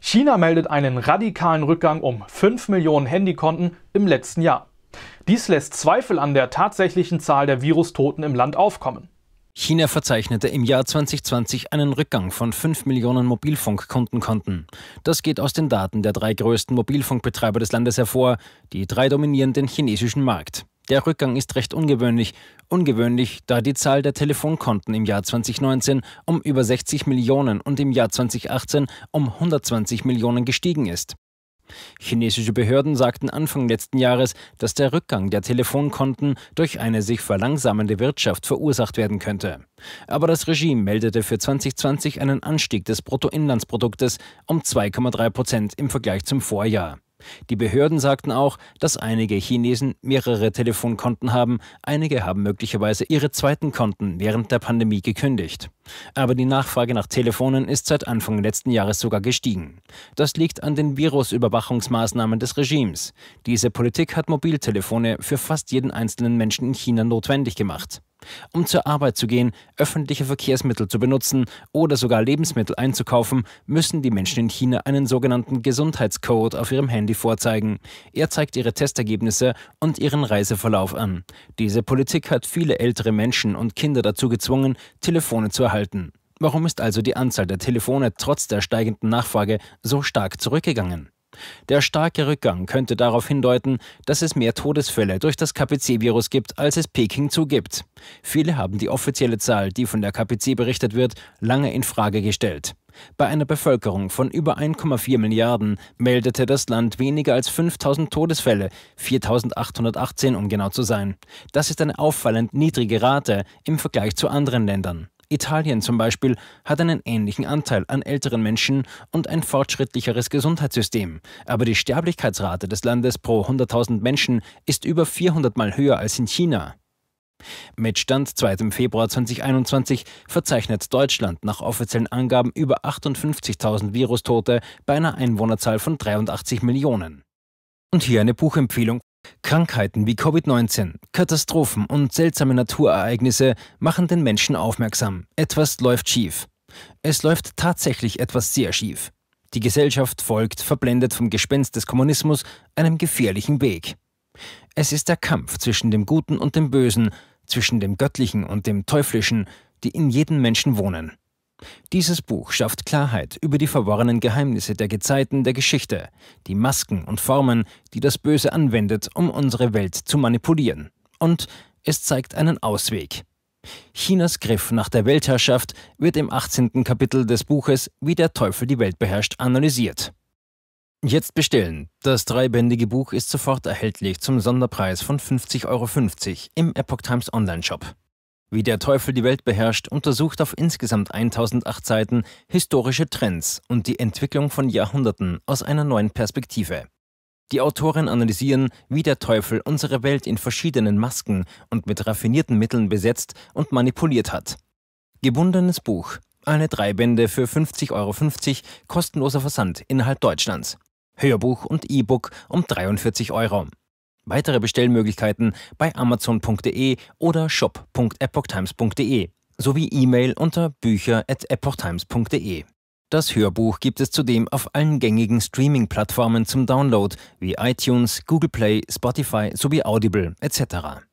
China meldet einen radikalen Rückgang um 5 Millionen Handykonten im letzten Jahr. Dies lässt Zweifel an der tatsächlichen Zahl der Virustoten im Land aufkommen. China verzeichnete im Jahr 2020 einen Rückgang von 5 Millionen Mobilfunkkundenkonten. Das geht aus den Daten der drei größten Mobilfunkbetreiber des Landes hervor, die drei dominieren den chinesischen Markt. Der Rückgang ist recht ungewöhnlich. Ungewöhnlich, da die Zahl der Telefonkonten im Jahr 2019 um über 60 Millionen und im Jahr 2018 um 120 Millionen gestiegen ist. Chinesische Behörden sagten Anfang letzten Jahres, dass der Rückgang der Telefonkonten durch eine sich verlangsamende Wirtschaft verursacht werden könnte. Aber das Regime meldete für 2020 einen Anstieg des Bruttoinlandsproduktes um 2,3 Prozent im Vergleich zum Vorjahr. Die Behörden sagten auch, dass einige Chinesen mehrere Telefonkonten haben, einige haben möglicherweise ihre zweiten Konten während der Pandemie gekündigt. Aber die Nachfrage nach Telefonen ist seit Anfang letzten Jahres sogar gestiegen. Das liegt an den Virusüberwachungsmaßnahmen des Regimes. Diese Politik hat Mobiltelefone für fast jeden einzelnen Menschen in China notwendig gemacht. Um zur Arbeit zu gehen, öffentliche Verkehrsmittel zu benutzen oder sogar Lebensmittel einzukaufen, müssen die Menschen in China einen sogenannten Gesundheitscode auf ihrem Handy vorzeigen. Er zeigt ihre Testergebnisse und ihren Reiseverlauf an. Diese Politik hat viele ältere Menschen und Kinder dazu gezwungen, Telefone zu erhalten. Warum ist also die Anzahl der Telefone trotz der steigenden Nachfrage so stark zurückgegangen? Der starke Rückgang könnte darauf hindeuten, dass es mehr Todesfälle durch das KPC-Virus gibt, als es Peking zugibt. Viele haben die offizielle Zahl, die von der KPC berichtet wird, lange in Frage gestellt. Bei einer Bevölkerung von über 1,4 Milliarden meldete das Land weniger als 5000 Todesfälle, 4818 um genau zu sein. Das ist eine auffallend niedrige Rate im Vergleich zu anderen Ländern. Italien zum Beispiel hat einen ähnlichen Anteil an älteren Menschen und ein fortschrittlicheres Gesundheitssystem. Aber die Sterblichkeitsrate des Landes pro 100.000 Menschen ist über 400 Mal höher als in China. Mit Stand 2. Februar 2021 verzeichnet Deutschland nach offiziellen Angaben über 58.000 Virustote bei einer Einwohnerzahl von 83 Millionen. Und hier eine Buchempfehlung Krankheiten wie Covid-19, Katastrophen und seltsame Naturereignisse machen den Menschen aufmerksam. Etwas läuft schief. Es läuft tatsächlich etwas sehr schief. Die Gesellschaft folgt, verblendet vom Gespenst des Kommunismus, einem gefährlichen Weg. Es ist der Kampf zwischen dem Guten und dem Bösen, zwischen dem Göttlichen und dem Teuflischen, die in jedem Menschen wohnen. Dieses Buch schafft Klarheit über die verworrenen Geheimnisse der Gezeiten der Geschichte, die Masken und Formen, die das Böse anwendet, um unsere Welt zu manipulieren. Und es zeigt einen Ausweg. Chinas Griff nach der Weltherrschaft wird im 18. Kapitel des Buches Wie der Teufel die Welt beherrscht analysiert. Jetzt bestellen. Das dreibändige Buch ist sofort erhältlich zum Sonderpreis von 50,50 Euro im Epoch Times Online-Shop. Wie der Teufel die Welt beherrscht untersucht auf insgesamt 1008 Seiten historische Trends und die Entwicklung von Jahrhunderten aus einer neuen Perspektive. Die Autoren analysieren, wie der Teufel unsere Welt in verschiedenen Masken und mit raffinierten Mitteln besetzt und manipuliert hat. Gebundenes Buch. Alle drei Bände für 50,50 Euro, kostenloser Versand innerhalb Deutschlands. Hörbuch und E-Book um 43 Euro. Weitere Bestellmöglichkeiten bei amazon.de oder shop.epochtimes.de sowie E-Mail unter bücher.epochtimes.de. Das Hörbuch gibt es zudem auf allen gängigen Streaming-Plattformen zum Download wie iTunes, Google Play, Spotify sowie Audible etc.